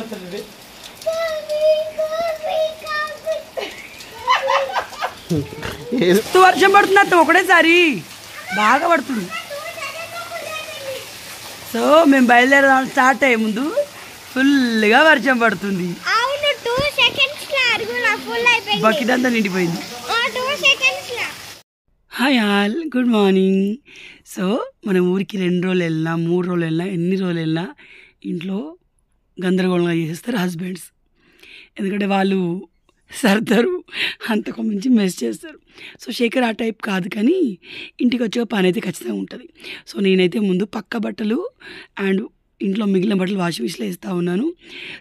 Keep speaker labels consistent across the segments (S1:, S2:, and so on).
S1: ఎట్లా వచ్చింది వర్షం పడుతున్నట్టు ఒకటేసారి బాగా పడుతుంది సో మేము బయలుదేరడం స్టార్ట్ అయ్యే ముందు ఫుల్గా వర్షం పడుతుంది బకిదంతా నిండిపోయింది hi all good morning so మనం ఊరికి రెండు రోజులు వెళ్ళినా మూడు రోజులు వెళ్ళినా ఎన్ని రోజులు వెళ్ళినా ఇంట్లో గందరగోళంగా చేసేస్తారు హస్బెండ్స్ ఎందుకంటే వాళ్ళు సర్దారు అంతకు మించి మెస్ చేస్తారు సో శేఖర్ ఆ టైప్ కాదు కానీ ఇంటికి వచ్చే పని అయితే ఖచ్చితంగా ఉంటుంది సో నేనైతే ముందు పక్క బట్టలు అండ్ ఇంట్లో మిగిలిన బట్టలు వాషింగ్ మిషన్లో వేస్తూ ఉన్నాను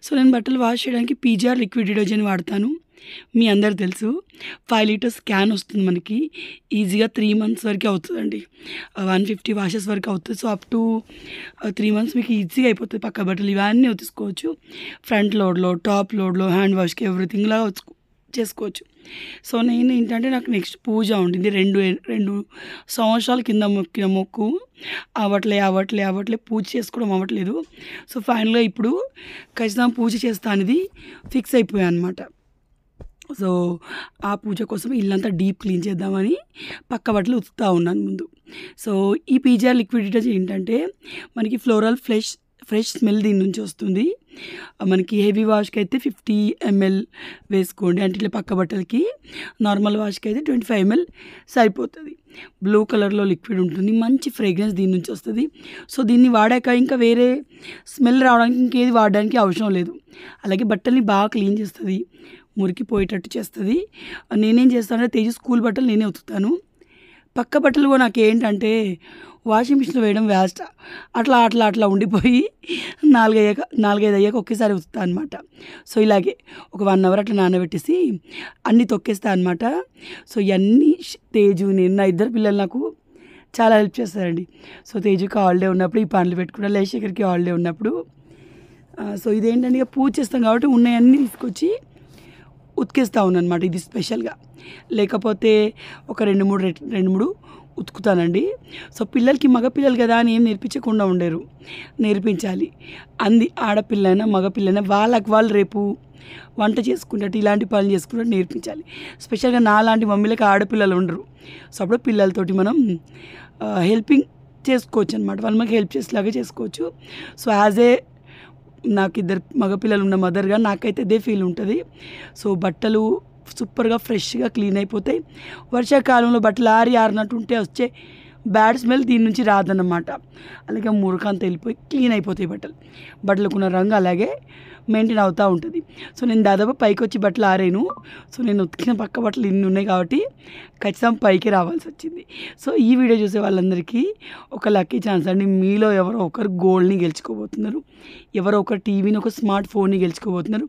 S1: సో నేను బట్టలు వాష్ చేయడానికి పీజీఆర్ లిక్విడ్ డిటర్జెంట్ వాడతాను మీ అందరు తెలుసు ఫైవ్ లీటర్స్ స్కాన్ వస్తుంది మనకి ఈజీగా త్రీ మంత్స్ వరకే అవుతుందండి వన్ ఫిఫ్టీ వాషెస్ వరకు అవుతుంది so up to three months మీకు ఈజీగా అయిపోతుంది పక్క బట్టలు ఇవన్నీ తీసుకోవచ్చు ఫ్రంట్ లోడ్లో టాప్ లోడ్లో హ్యాండ్ వాష్కి ఎవ్రీథింగ్ లాగా చేసుకోవచ్చు సో నేను ఏంటంటే నాకు నెక్స్ట్ పూజ ఉండింది రెండు రెండు సంవత్సరాల కింద మొక్కిన మొక్కు అవట్లే అవ్వట్లే అవ్వట్లే పూజ చేసుకోవడం అవ్వట్లేదు సో ఫైనల్గా ఇప్పుడు ఖచ్చితంగా పూజ చేస్తా అనేది ఫిక్స్ అయిపోయాయి అనమాట సో ఆ పూజ కోసం ఇల్లంతా డీప్ క్లీన్ చేద్దామని పక్క బట్టలు ఉతుకుతా ఉన్నాను ముందు సో ఈ పీజీఆర్ లిక్విడ్ డిటర్జెంట్ ఏంటంటే మనకి ఫ్లోరల్ ఫ్రెష్ ఫ్రెష్ స్మెల్ దీని నుంచి వస్తుంది మనకి హెవీ వాష్కి అయితే ఫిఫ్టీ ఎంఎల్ వేసుకోండి అంటే ఇట్లా పక్క బట్టలకి నార్మల్ వాష్కి అయితే ట్వంటీ ఫైవ్ ఎంఎల్ సరిపోతుంది బ్లూ కలర్లో లిక్విడ్ ఉంటుంది మంచి ఫ్రేగ్రెన్స్ దీని నుంచి వస్తుంది సో దీన్ని వాడాక ఇంకా వేరే స్మెల్ రావడానికి ఇంకేది వాడడానికి అవసరం లేదు అలాగే బట్టల్ని బాగా క్లీన్ చేస్తుంది మురికిపోయేటట్టు చేస్తుంది నేనేం చేస్తానంటే తేజు స్కూల్ బట్టలు నేనే ఉతుకుతాను పక్క బట్టలు కూడా నాకు ఏంటంటే వాషింగ్ మిషన్లో వేయడం వేస్ట్ అట్లా అట్లా అట్లా ఉండిపోయి నాలుగయ్యాక నాలుగైదు అయ్యాక ఒకేసారి ఉతుకుతా అనమాట సో ఇలాగే ఒక వన్ అవర్ అట్లా నానబెట్టేసి అన్నీ తొక్కేస్తా అనమాట సో ఇవన్నీ తేజు నేను నా ఇద్దరు పిల్లలు నాకు చాలా హెల్ప్ చేస్తారండి సో తేజుకి హాలిడే ఉన్నప్పుడు ఈ పనులు పెట్టుకోవడం లేశేఖర్కి హాలిడే ఉన్నప్పుడు సో ఇదేంటంటే ఇక పూజ చేస్తాం కాబట్టి ఉన్నాయన్నీ తీసుకొచ్చి ఉతికేస్తా అనమాట ఇది స్పెషల్గా లేకపోతే ఒక రెండు మూడు రెండు మూడు ఉతుకుతానండి సో పిల్లలకి మగపిల్లలు కదా అని ఏం నేర్పించకుండా ఉండరు నేర్పించాలి అంది ఆడపిల్లైనా మగపిల్లైనా వాళ్ళకి వాళ్ళు రేపు వంట చేసుకున్నట్టు ఇలాంటి పనులు చేసుకున్నట్టు నేర్పించాలి స్పెషల్గా నా లాంటి మమ్మీలకి ఆడపిల్లలు ఉండరు సో అప్పుడు పిల్లలతోటి మనం హెల్పింగ్ చేసుకోవచ్చు అనమాట వాళ్ళు మనకి హెల్ప్ చేసేలాగా చేసుకోవచ్చు సో యాజ్ ఏ నాకు ఇద్దరు మగపిల్లలు ఉన్న మదర్గా నాకైతే ఇదే ఫీల్ ఉంటుంది సో బట్టలు సూపర్గా ఫ్రెష్గా క్లీన్ అయిపోతాయి వర్షాకాలంలో బట్టలు ఆరి ఆరినట్టు ఉంటే వచ్చే బ్యాడ్ స్మెల్ దీని నుంచి రాదన్నమాట అలాగే మురకాంత వెళ్ళిపోయి క్లీన్ అయిపోతాయి బట్టలు బట్టలకున్న రంగు అలాగే మెయింటైన్ అవుతూ ఉంటుంది సో నేను దాదాపు పైకి వచ్చి బట్టలు ఆరాను సో నేను ఉతికిన పక్క బట్టలు ఇన్ని ఉన్నాయి కాబట్టి ఖచ్చితంగా పైకి రావాల్సి వచ్చింది సో ఈ వీడియో చూసే వాళ్ళందరికీ ఒక లక్కీ ఛాన్స్ అండి మీలో ఎవరో ఒకరు గోల్డ్ని గెలుచుకోబోతున్నారు ఎవరో ఒకరు టీవీని ఒక స్మార్ట్ ఫోన్ని గెలుచుకోబోతున్నారు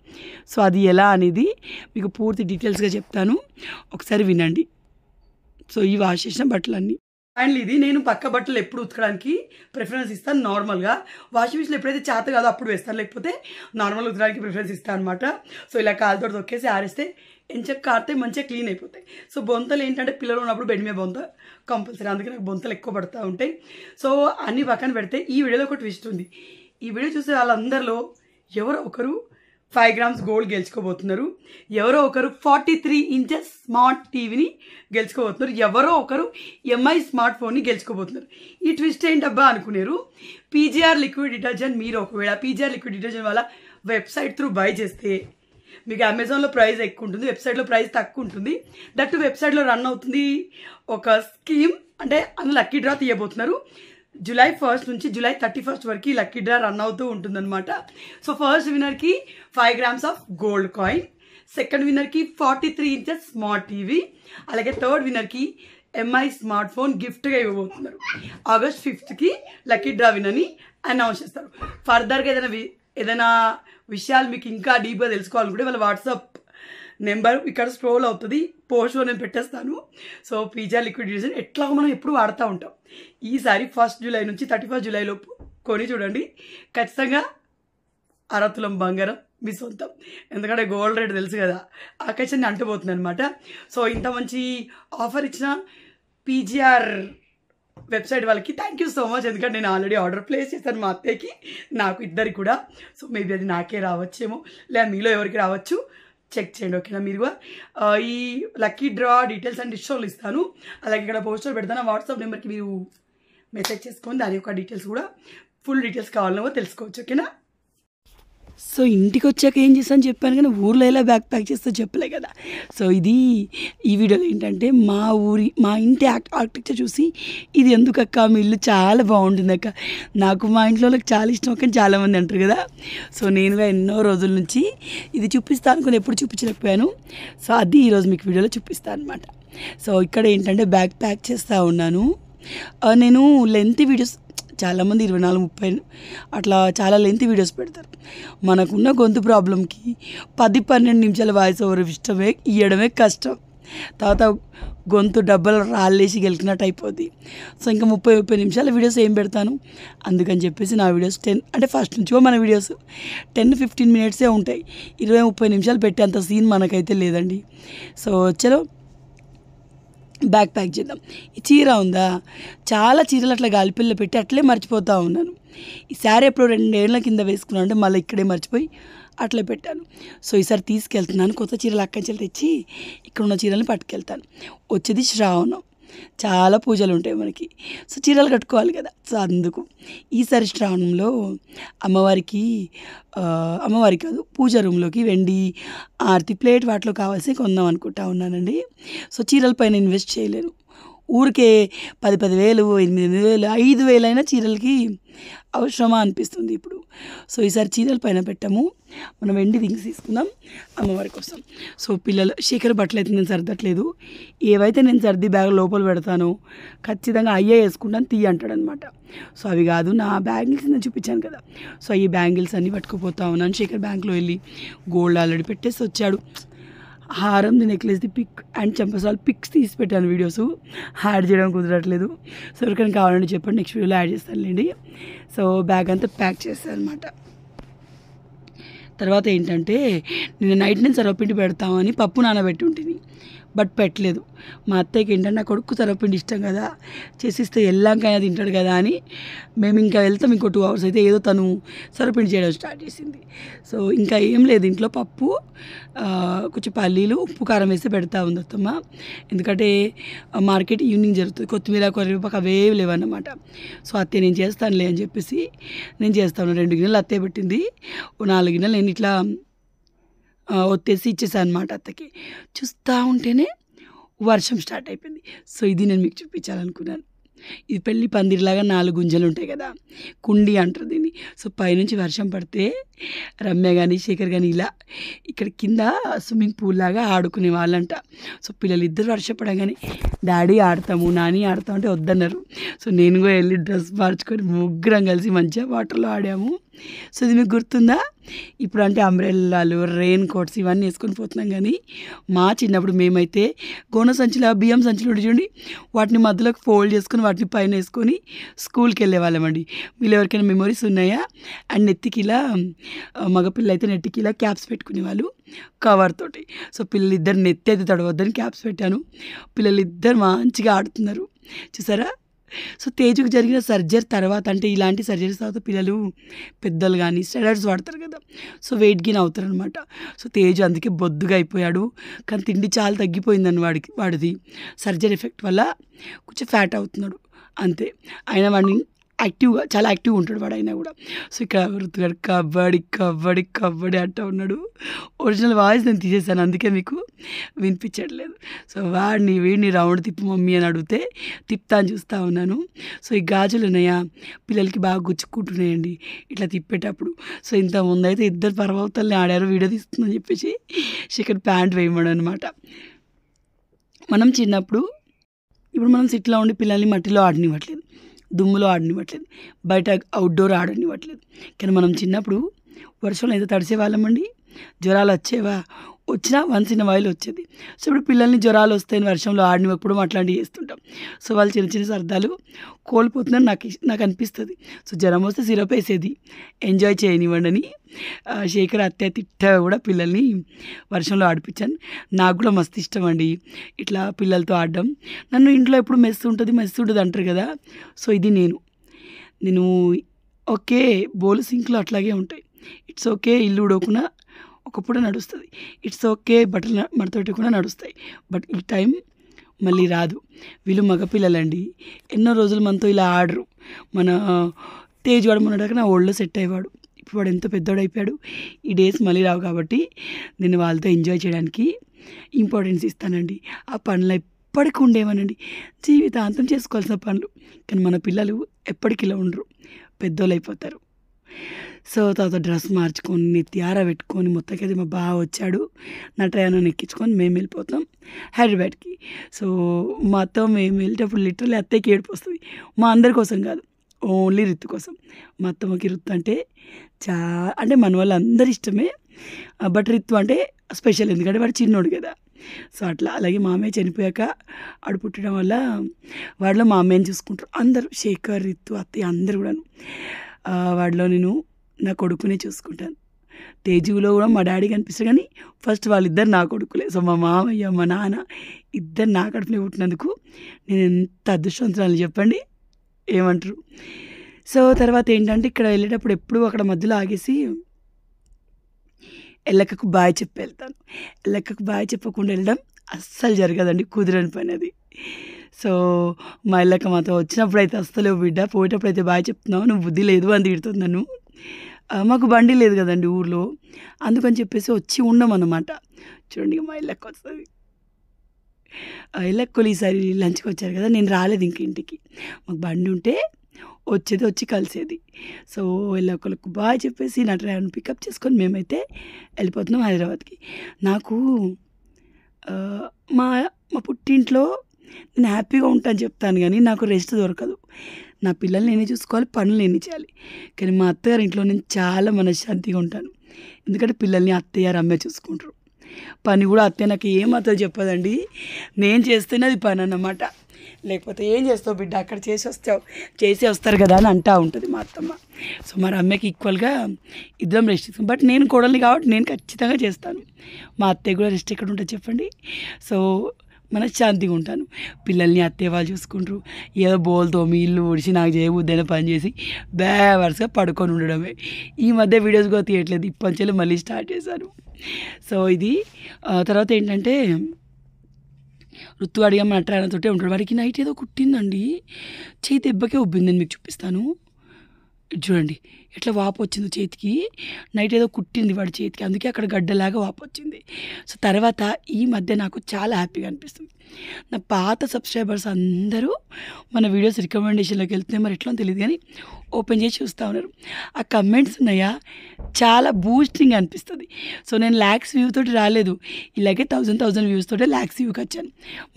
S1: సో అది ఎలా అనేది మీకు పూర్తి డీటెయిల్స్గా చెప్తాను ఒకసారి వినండి సో ఈ వాష్ చేసిన బట్టలన్నీ అండ్ ఇది నేను పక్క బట్టలు ఎప్పుడు ఉతకడానికి ప్రిఫరెన్స్ ఇస్తాను నార్మల్గా వాషింగ్ మిషన్లో ఎప్పుడైతే చేత కాదో అప్పుడు వేస్తాను లేకపోతే నార్మల్గా ఉతకడానికి ప్రిఫరెన్స్ ఇస్తాను అనమాట సో ఇలా కాలుతో తొక్కేసి ఆరేస్తే ఎంచక్క కారితే మంచిగా క్లీన్ అయిపోతాయి సో బొంతలు ఏంటంటే పిల్లలు ఉన్నప్పుడు బెడ్ మీద బొంత కంపల్సరీ అందుకే నాకు బొంతలు ఎక్కువ పడుతూ ఉంటాయి సో అన్ని పక్కన పెడితే ఈ వీడియోలో ఒక ట్విస్ట్ ఉంది ఈ వీడియో చూసే వాళ్ళందరిలో ఎవరో ఒకరు ఫైవ్ గ్రామ్స్ గోల్డ్ గెలుచుకోబోతున్నారు ఎవరో ఒకరు ఫార్టీ త్రీ ఇంచెస్ స్మార్ట్ టీవీని గెలుచుకోబోతున్నారు ఎవరో ఒకరు ఎంఐ స్మార్ట్ ఫోన్ని గెలుచుకోబోతున్నారు ఈ ట్విస్ట్ ఏంటబ్బా అనుకునేరు పీజీఆర్ లిక్విడ్ డిటర్జెంట్ మీరు ఒకవేళ పీజీఆర్ లిక్విడ్ డిటర్జెంట్ వల్ల వెబ్సైట్ త్రూ బై చేస్తే మీకు అమెజాన్లో ప్రైస్ ఎక్కువ ఉంటుంది వెబ్సైట్లో ప్రైస్ తక్కువ ఉంటుంది దట్టు వెబ్సైట్లో రన్ అవుతుంది ఒక స్కీమ్ అంటే అందులో లక్కీ డ్రా తీయబోతున్నారు జూలై ఫస్ట్ నుంచి జూలై థర్టీ ఫస్ట్ వరకు లక్కీ డ్రా రన్ అవుతూ ఉంటుందన్నమాట సో ఫస్ట్ విన్నర్కి five grams of gold coin second విన్నర్కి forty three inches smart TV అలాగే థర్డ్ విన్నర్కి ఎంఐ స్మార్ట్ ఫోన్ గిఫ్ట్గా ఇవ్వబోతున్నారు ఆగస్ట్ ఫిఫ్త్కి లక్కీ డ్రా వినని అనౌన్స్ చేస్తారు ఫర్దర్గా ఏదైనా ఏదైనా విషయాలు మీకు ఇంకా డీప్గా తెలుసుకోవాలనుకుంటే వాళ్ళ వాట్సాప్ నెంబర్ ఇక్కడ స్క్రోల్ అవుతుంది పోస్ట్లో నేను పెట్టేస్తాను సో పీజా లిక్విడ్ డిటర్జెంట్ ఎట్లా మనం ఎప్పుడు వాడుతూ ఉంటాం ఈసారి ఫస్ట్ జూలై నుంచి థర్టీ ఫస్ట్ జూలై లోపు కొని చూడండి ఖచ్చితంగా అరతులం బంగారం మీ సొంతం ఎందుకంటే గోల్డ్ రేట్ తెలుసు కదా ఆకాశాన్ని అంటుపోతుంది అనమాట సో ఇంత మంచి ఆఫర్ ఇచ్చిన పీజీఆర్ వెబ్సైట్ వాళ్ళకి థ్యాంక్ యూ సో మచ్ ఎందుకంటే నేను ఆల్రెడీ ఆర్డర్ ప్లేస్ చేశాను మా అత్తయ్యకి నాకు ఇద్దరికి కూడా సో మేబీ అది నాకే రావచ్చేమో లేదా మీలో ఎవరికి రావచ్చు చెక్ చేయండి ఓకేనా మీరు ఈ లక్కీ డ్రా డీటెయిల్స్ అండ్ డిస్టోలు ఇస్తాను అలాగే ఇక్కడ పోస్టర్ పెడతాను వాట్సాప్ నెంబర్కి మీరు మెసేజ్ చేసుకొని దాని యొక్క డీటెయిల్స్ కూడా ఫుల్ డీటెయిల్స్ కావాలనో తెలుసుకోవచ్చు ఓకేనా సో ఇంటికి వచ్చాక ఏం చేస్తాను చెప్పాను కానీ ఊర్లో ఎలా బ్యాక్ ప్యాక్ చేస్తా చెప్పలే కదా సో ఇది ఈ వీడియోలో ఏంటంటే మా ఊరి మా ఇంటి ఆర్కిటెక్చర్ చూసి ఇది ఎందుకు అక్క మీ ఇల్లు చాలా బాగుంటుంది అక్క నాకు మా ఇంట్లో వాళ్ళకి చాలా ఇష్టం కానీ చాలామంది అంటారు కదా సో నేను ఎన్నో రోజుల నుంచి ఇది చూపిస్తాను కొన్ని ఎప్పుడు చూపించలేకపోయాను సో అది ఈరోజు మీకు వీడియోలో చూపిస్తాను అనమాట సో ఇక్కడ ఏంటంటే బ్యాక్ ప్యాక్ చేస్తూ ఉన్నాను నేను లెంత్ వీడియోస్ చాలామంది ఇరవై నాలుగు ముప్పై అట్లా చాలా లెంత్ వీడియోస్ పెడతారు మనకున్న గొంతు ప్రాబ్లంకి పది పన్నెండు నిమిషాల వాయిస్ ఓవర్ ఇష్టమే ఇవ్వడమే కష్టం తర్వాత గొంతు డబ్బలు రాళ్ళేసి గెలిచినట్టు అయిపోద్ది సో ఇంకా ముప్పై ముప్పై నిమిషాల వీడియోస్ ఏం పెడతాను అందుకని చెప్పేసి నా వీడియోస్ టెన్ అంటే ఫస్ట్ నుంచిగా మన వీడియోస్ టెన్ ఫిఫ్టీన్ మినిట్సే ఉంటాయి ఇరవై ముప్పై నిమిషాలు పెట్టేంత సీన్ మనకైతే లేదండి సో చలో బ్యాగ్ ప్యాక్ చేద్దాం ఈ చీర ఉందా చాలా చీరలు అట్లా గాలిపిల్ల పెట్టి అట్లే మర్చిపోతూ ఉన్నాను ఈ శారీ ఎప్పుడు రెండేళ్ల కింద వేసుకున్నాను అంటే మళ్ళీ ఇక్కడే మర్చిపోయి అట్లే పెట్టాను సో ఈసారి తీసుకెళ్తున్నాను కొత్త చీరలు అక్కడి నుంచి తెచ్చి ఇక్కడ ఉన్న చీరల్ని పట్టుకెళ్తాను వచ్చేది శ్రావణం చాలా పూజలు ఉంటాయి మనకి సో చీరలు కట్టుకోవాలి కదా సో అందుకు ఈసారి శ్రావణంలో అమ్మవారికి అమ్మవారి కాదు పూజ రూమ్లోకి వెండి ఆర్తి ప్లేట్ వాటిలో కావాల్సి కొందాం అనుకుంటా ఉన్నానండి సో చీరలపైన ఇన్వెస్ట్ చేయలేను ఊరికే పది పదివేలు ఎనిమిది ఎనిమిది వేలు ఐదు వేలైనా చీరలకి అవసరమా అనిపిస్తుంది ఇప్పుడు సో ఈసారి చీరలు పైన పెట్టాము మనం వెండి రింగ్స్ తీసుకుందాం అమ్మవారి కోసం సో పిల్లలు శేఖర్ బట్టలు అయితే నేను సర్దట్లేదు ఏవైతే నేను సర్ది బ్యాగ్ లోపల పెడతానో ఖచ్చితంగా అయ్యే వేసుకుంటాను తీయ అంటాడనమాట సో అవి కాదు నా బ్యాంగిల్స్ నేను చూపించాను కదా సో ఈ బ్యాంగిల్స్ అన్నీ పట్టుకుపోతా ఉన్నాను శేఖర్ బ్యాంక్లో వెళ్ళి గోల్డ్ ఆల్రెడీ పెట్టేసి వచ్చాడు హారంది నెక్లెస్ది పిక్ అండ్ చంపసాలు పిక్స్ తీసి పెట్టాను వీడియోస్ యాడ్ చేయడం కుదరట్లేదు సో ఎవరికైనా కావాలంటే చెప్పండి నెక్స్ట్ వీడియోలో యాడ్ చేస్తానులేండి సో బ్యాగ్ అంతా ప్యాక్ చేస్తాను అనమాట తర్వాత ఏంటంటే నేను నైట్ నేను సర్వపిండి పెడతామని పప్పు నానబెట్టి ఉంటుంది బట్ పెట్టలేదు మా అత్తయ్యకి ఏంటంటే నా కొడుకు తలపిండి ఇష్టం కదా చేసిస్తే వెళ్ళాకైనా తింటాడు కదా అని మేము ఇంకా వెళ్తాం ఇంకో టూ అవర్స్ అయితే ఏదో తను సరపిండి చేయడం స్టార్ట్ చేసింది సో ఇంకా ఏం లేదు ఇంట్లో పప్పు కొంచెం పల్లీలు ఉప్పు కారం వేసి పెడతా ఉంది అత్తమ్మ ఎందుకంటే మార్కెట్ ఈవినింగ్ జరుగుతుంది కొత్తిమీర కరివేపాకు అవేవి లేవన్నమాట సో అత్తయ్య నేను చేస్తానులే అని చెప్పేసి నేను చేస్తాను రెండు గిన్నెలు అత్తయ్య పెట్టింది నాలుగు గిన్నెలు నేను ఇట్లా ఒత్తేసి ఇచ్చేసాను అనమాట అత్తకి చూస్తూ ఉంటేనే వర్షం స్టార్ట్ అయిపోయింది సో ఇది నేను మీకు చూపించాలనుకున్నాను ఇది పెళ్ళి పందిరిలాగా నాలుగు గుంజలు ఉంటాయి కదా కుండి అంటారు దీన్ని సో పైనుంచి వర్షం పడితే రమ్య కానీ శేఖర్ కానీ ఇలా ఇక్కడ కింద స్విమ్మింగ్ పూల్ లాగా ఆడుకునే వాళ్ళంట సో పిల్లలు ఇద్దరు వర్షం పడగానే డాడీ ఆడతాము నాని ఆడతాము అంటే వద్దన్నారు సో నేను కూడా వెళ్ళి డ్రెస్ మార్చుకొని ముగ్గురం కలిసి మంచిగా వాటర్లో ఆడాము సో ఇది మీకు గుర్తుందా ఇప్పుడు అంటే అంబ్రెల్లాలు రెయిన్ కోట్స్ ఇవన్నీ వేసుకొని పోతున్నాం కానీ మా చిన్నప్పుడు మేమైతే గోన సంచుల బియ్యం సంచులు చూడండి వాటిని మధ్యలోకి ఫోల్డ్ చేసుకొని వాటిని పైన వేసుకొని స్కూల్కి వెళ్ళేవాళ్ళమండి వీళ్ళు ఎవరికైనా మెమొరీస్ ఉన్నాయా అండ్ నెత్తికి ఇలా మగపిల్ల అయితే నెట్టికి ఇలా క్యాప్స్ వాళ్ళు కవర్ తోటి సో పిల్లలిద్దరు నెత్తి అయితే తడవద్దని క్యాప్స్ పెట్టాను పిల్లలిద్దరు మంచిగా ఆడుతున్నారు చూసారా సో తేజుకు జరిగిన సర్జరీ తర్వాత అంటే ఇలాంటి సర్జరీస్ తర్వాత పిల్లలు పెద్దలు కానీ స్టెడర్స్ వాడతారు కదా సో వెయిట్ గెయిన్ అవుతారు అనమాట సో తేజు అందుకే బొద్దుగా అయిపోయాడు కానీ తిండి చాలా తగ్గిపోయిందని వాడికి వాడిది సర్జరీ ఎఫెక్ట్ వల్ల కొంచెం ఫ్యాట్ అవుతున్నాడు అంతే అయినా వాడిని యాక్టివ్గా చాలా యాక్టివ్ ఉంటాడు వాడు అయినా కూడా సో ఇక్కడ ఋతుగాడు కబడ్డీ కబడ్డీ కబడ్డీ అంటూ ఉన్నాడు ఒరిజినల్ వాయిస్ నేను తీసేసాను అందుకే మీకు వినిపించట్లేదు సో వాడిని వీడిని రౌండ్ తిప్పు మమ్మీ అని అడిగితే అని చూస్తూ ఉన్నాను సో ఈ గాజులు ఉన్నాయా పిల్లలకి బాగా గుచ్చుకుంటున్నాయండి ఇట్లా తిప్పేటప్పుడు సో ఇంత ముందైతే ఇద్దరు పర్వతాలని ఆడారు వీడియో తీస్తుందని చెప్పేసి చికెన్ ప్యాంట్ వేయమడం అనమాట మనం చిన్నప్పుడు ఇప్పుడు మనం సిటీలో ఉండి పిల్లల్ని మట్టిలో ఆడనివ్వట్లేదు దుమ్ములో ఆడనివ్వట్లేదు బయట అవుట్డోర్ ఆడనివ్వట్లేదు కానీ మనం చిన్నప్పుడు వర్షంలో ఏదో తడిసేవాళ్ళమండి జ్వరాలు వచ్చేవా వచ్చినా వన్స్ ఇన్ వాయిల్ వచ్చేది సో ఇప్పుడు పిల్లల్ని జ్వరాలు వస్తాయని వర్షంలో ఆడినప్పుడు అట్లాంటివి చేస్తుంటాం సో వాళ్ళు చిన్న చిన్న సరదాలు కోల్పోతున్నారు నాకు నాకు అనిపిస్తుంది సో జ్వరం వస్తే సిరప్ వేసేది ఎంజాయ్ చేయనివ్వండి అని శేఖర్ అత్య తిట్ట కూడా పిల్లల్ని వర్షంలో ఆడిపించాను నాకు కూడా మస్తు ఇష్టం అండి ఇట్లా పిల్లలతో ఆడడం నన్ను ఇంట్లో ఎప్పుడు మెస్సు ఉంటుంది మెస్సు ఉంటుంది అంటారు కదా సో ఇది నేను నేను ఓకే బోలు సింక్లు అట్లాగే ఉంటాయి ఇట్స్ ఓకే ఇల్లు ఉడవకుండా ఒకప్పుడు నడుస్తుంది ఇట్స్ ఓకే బట్టలు మడతోటి కూడా నడుస్తాయి బట్ ఈ టైం మళ్ళీ రాదు వీళ్ళు మగపిల్లలండి ఎన్నో రోజులు మనతో ఇలా ఆడరు మన తేజ్ వాడు మొన్నటాక నా ఒళ్ళో సెట్ అయ్యేవాడు ఇప్పుడు వాడు ఎంతో పెద్దోడు అయిపోయాడు ఈ డేస్ మళ్ళీ రావు కాబట్టి నేను వాళ్ళతో ఎంజాయ్ చేయడానికి ఇంపార్టెన్స్ ఇస్తానండి ఆ పనులు ఎప్పటికీ ఉండేవనండి జీవితాంతం చేసుకోవాల్సిన పనులు కానీ మన పిల్లలు ఎప్పటికి ఇలా ఉండరు పెద్దోళ్ళు అయిపోతారు సో తర్వాత డ్రెస్ మార్చుకొని నెత్తి ఆరబెట్టుకొని మొత్తకేది మా బావ వచ్చాడు నా ట్రైన్ ఎక్కించుకొని మేము వెళ్ళిపోతాం హైదరాబాద్కి సో మా అత్త మేము వెళ్ళేటప్పుడు లిటరలీ అత్తయ్యకి ఏడుపు వస్తుంది మా అందరి కోసం కాదు ఓన్లీ రిత్తు కోసం మా అత్తమ్మకి రిత్తు అంటే చా అంటే మన వాళ్ళందరి ఇష్టమే బట్ రిత్తు అంటే స్పెషల్ ఎందుకంటే వాడు చిన్నోడు కదా సో అట్లా అలాగే మామయ్య చనిపోయాక ఆడు పుట్టడం వల్ల వాడిలో మామయ్యని చూసుకుంటారు అందరూ శేఖర్ రిత్తు అత్తయ్య అందరు కూడాను వాడిలో నేను నా కొడుకునే చూసుకుంటాను తేజువులో కూడా మా డాడీ కనిపిస్తారు కానీ ఫస్ట్ వాళ్ళిద్దరు నా కొడుకులే సో మా మామయ్య మా నాన్న ఇద్దరు నా కడుపునే పుట్టినందుకు నేను ఎంత అదృష్టవంతురాలు చెప్పండి ఏమంటారు సో తర్వాత ఏంటంటే ఇక్కడ వెళ్ళేటప్పుడు ఎప్పుడూ అక్కడ మధ్యలో ఆగేసి ఎల్లక్కకు బాయ్ చెప్పి వెళ్తాను ఎల్లక్కకు బాయ్ చెప్పకుండా వెళ్ళడం అస్సలు జరగదండి కుదరని పని అది సో మా ఎల్లక్క మాతో వచ్చినప్పుడు అయితే అస్సలు బిడ్డ పోయేటప్పుడు అయితే బాయ్ చెప్తున్నావు నువ్వు బుద్ధి లేదు అని తిడుతుంది నన్ను మాకు బండి లేదు కదండి ఊర్లో అందుకని చెప్పేసి వచ్చి ఉండమన్నమాట చూడండి మా ఇళ్ళకి వస్తుంది ఇళ్ళక్కులు ఈసారి లంచ్కి వచ్చారు కదా నేను రాలేదు ఇంక ఇంటికి మాకు బండి ఉంటే వచ్చేది వచ్చి కలిసేది సో వెళ్ళొకళ్ళకు బాగా చెప్పేసి నా డ్రైవర్ని పికప్ చేసుకొని మేమైతే వెళ్ళిపోతున్నాం హైదరాబాద్కి నాకు మా మా పుట్టింట్లో నేను హ్యాపీగా ఉంటాను చెప్తాను కానీ నాకు రెస్ట్ దొరకదు నా పిల్లల్ని నేనే చూసుకోవాలి పనులు నేనే చేయాలి కానీ మా అత్తగారి ఇంట్లో నేను చాలా మనశ్శాంతిగా ఉంటాను ఎందుకంటే పిల్లల్ని అత్తయ్య అమ్మే చూసుకుంటారు పని కూడా అత్తయ్య నాకు ఏమాత్రం చెప్పదండి నేను చేస్తేనే అది పని అన్నమాట లేకపోతే ఏం చేస్తావు బిడ్డ అక్కడ చేసి వస్తావు చేసి వస్తారు కదా అని అంటా ఉంటుంది మా అత్తమ్మ సో మరి అమ్మకి ఈక్వల్గా ఇద్దరం రెస్ట్ ఇస్తాం బట్ నేను కోడల్ని కాబట్టి నేను ఖచ్చితంగా చేస్తాను మా అత్తయ్య కూడా రెస్ట్ ఎక్కడ ఉంటుంది చెప్పండి సో మనశ్శాంతిగా ఉంటాను పిల్లల్ని అత్తే వాళ్ళు చూసుకుంటారు ఏదో బోల్తో మీ ఇల్లు ఉడిచి నాకు చేయబుద్దని పని చేసి బేవర్స్గా పడుకొని ఉండడమే ఈ మధ్య వీడియోస్ కూడా తీయట్లేదు ఇప్పటి నుంచి మళ్ళీ స్టార్ట్ చేశాను సో ఇది తర్వాత ఏంటంటే ఋతు అడిగా మన అట్రాయనతోటే ఉంటాడు వాడికి నైట్ ఏదో కుట్టిందండి చేతి దెబ్బకే ఉబ్బింది నేను మీకు చూపిస్తాను చూడండి ఇట్లా వాపు వచ్చింది చేతికి నైట్ ఏదో కుట్టింది వాడి చేతికి అందుకే అక్కడ గడ్డలాగా వాపు వచ్చింది సో తర్వాత ఈ మధ్య నాకు చాలా హ్యాపీగా అనిపిస్తుంది నా పాత సబ్స్క్రైబర్స్ అందరూ మన వీడియోస్ రికమెండేషన్లోకి వెళ్తున్నాయి మరి ఎట్లా తెలియదు కానీ ఓపెన్ చేసి చూస్తూ ఉన్నారు ఆ కమెంట్స్ ఉన్నాయా చాలా బూస్టింగ్ అనిపిస్తుంది సో నేను ల్యాక్స్ వ్యూ తోటి రాలేదు ఇలాగే థౌజండ్ థౌజండ్ వ్యూస్ తోటే ల్యాక్స్ వ్యూకి వచ్చాను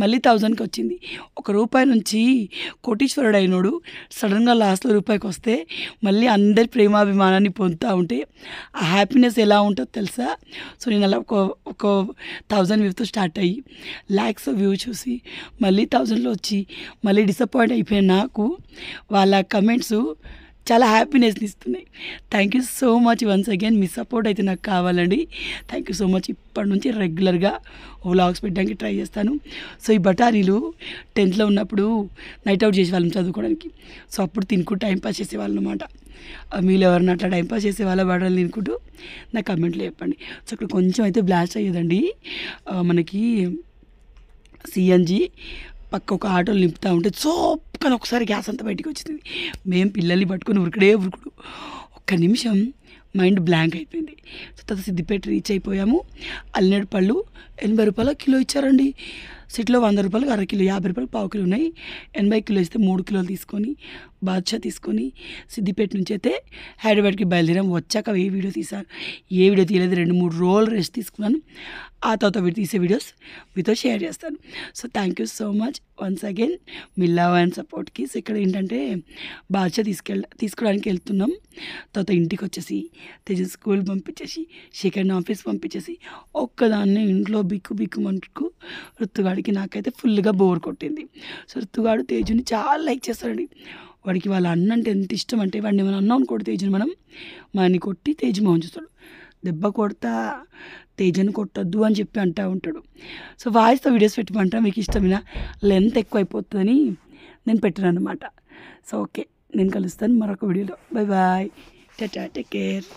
S1: మళ్ళీ థౌజండ్కి వచ్చింది ఒక రూపాయి నుంచి కోటీశ్వరుడు అయినోడు సడన్గా లాస్ట్లో రూపాయికి వస్తే మళ్ళీ అందరి ప్రేమ ప్రేమాభిమానాన్ని పొందుతూ ఉంటే ఆ హ్యాపీనెస్ ఎలా ఉంటుందో తెలుసా సో నేను అలా ఒక ఒక థౌజండ్ వ్యూతో స్టార్ట్ అయ్యి ల్యాక్స్ వ్యూ చూసి మళ్ళీ థౌజండ్లో వచ్చి మళ్ళీ డిసప్పాయింట్ అయిపోయిన నాకు వాళ్ళ కమెంట్స్ చాలా హ్యాపీనెస్ని ఇస్తున్నాయి thank you so much once again మీ సపోర్ట్ అయితే నాకు కావాలండి థ్యాంక్ యూ సో మచ్ ఇప్పటి నుంచి రెగ్యులర్గా వ్లాగ్స్ పెట్టడానికి ట్రై చేస్తాను సో ఈ బఠానీలు టెన్త్లో ఉన్నప్పుడు నైట్ అవుట్ చేసేవాళ్ళం చదువుకోవడానికి సో అప్పుడు తినుకుంటూ టైంపాస్ చేసేవాళ్ళం అనమాట మీరు ఎవరన్నా అట్లా టైంపాస్ చేసే వాళ్ళ బట్టలు తినుకుంటూ నా కమెంట్లో చెప్పండి సో ఇక్కడ కొంచెం అయితే బ్లాస్ట్ అయ్యేదండి మనకి సిఎన్జి పక్క ఒక ఆటోలు నింపుతూ ఉంటే చోప్కని ఒకసారి గ్యాస్ అంతా బయటికి వచ్చింది మేము పిల్లల్ని పట్టుకుని ఉరుకుడే ఉరుకుడు ఒక్క నిమిషం మైండ్ బ్లాంక్ అయిపోయింది సో తర్వాత సిద్దిపేట రీచ్ అయిపోయాము అల్లినడు పళ్ళు ఎనభై రూపాయల కిలో ఇచ్చారండి సిటీలో వంద రూపాయలకు అర కిలో యాభై రూపాయలు పావు కిలో ఉన్నాయి ఎనభై కిలో ఇస్తే మూడు కిలోలు తీసుకొని బాద్షా తీసుకొని సిద్దిపేట నుంచి అయితే హైదరాబాద్కి బయలుదేరాం వచ్చాక ఏ వీడియో తీసాను ఏ వీడియో తీయలేదు రెండు మూడు రోజులు రెస్ట్ తీసుకున్నాను ఆ తర్వాత వీడు తీసే వీడియోస్ మీతో షేర్ చేస్తాను so thank you so much once again మీ లవ్ అండ్ సపోర్ట్కి ఇక్కడ ఏంటంటే బాద్షా తీసుకెళ్ తీసుకోవడానికి వెళ్తున్నాం తర్వాత ఇంటికి వచ్చేసి తెజ స్కూల్ పంపించేసి సెకండ్ ఆఫీస్ పంపించేసి ఒక్కదాన్ని ఇంట్లో బిక్కు బిక్కు మంటుకు ఋతుగాడికి నాకైతే ఫుల్గా బోర్ కొట్టింది సో ఋతుగాడు తేజుని చాలా లైక్ చేస్తాడండి వాడికి వాళ్ళ అన్న అంటే ఎంత ఇష్టం అంటే వాడిని ఏమైనా అన్నాం అనుకోడు తేజుని మనం మనని కొట్టి తేజు మోహన్ చూస్తాడు దెబ్బ కొడతా తేజను కొట్టద్దు అని చెప్పి అంటూ ఉంటాడు సో వాయిస్తో వీడియోస్ పెట్టమంటా మీకు ఇష్టమైన లెంత్ ఎక్కువ అయిపోతుందని నేను పెట్టాను అనమాట సో ఓకే నేను కలుస్తాను మరొక వీడియోలో bye bye tata take care